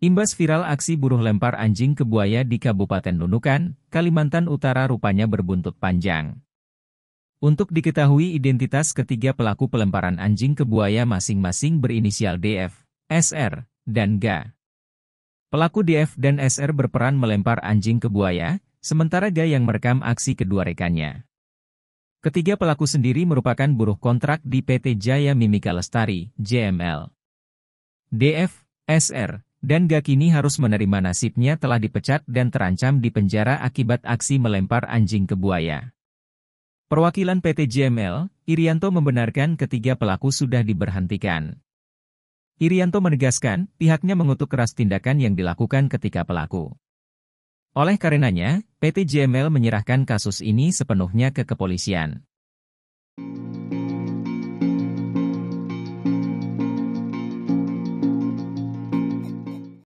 Imbas viral aksi buruh lempar anjing ke buaya di Kabupaten Nunukan, Kalimantan Utara rupanya berbuntut panjang. Untuk diketahui identitas ketiga pelaku pelemparan anjing ke buaya masing-masing berinisial DF, SR, dan GA. Pelaku DF dan SR berperan melempar anjing ke buaya, sementara GA yang merekam aksi kedua rekannya. Ketiga pelaku sendiri merupakan buruh kontrak di PT Jaya Mimika Lestari, JML. DF, SR, dan gak kini harus menerima nasibnya telah dipecat dan terancam di penjara akibat aksi melempar anjing ke buaya. Perwakilan PT JML, Irianto membenarkan ketiga pelaku sudah diberhentikan. Irianto menegaskan, pihaknya mengutuk keras tindakan yang dilakukan ketika pelaku. Oleh karenanya, PT JML menyerahkan kasus ini sepenuhnya ke kepolisian.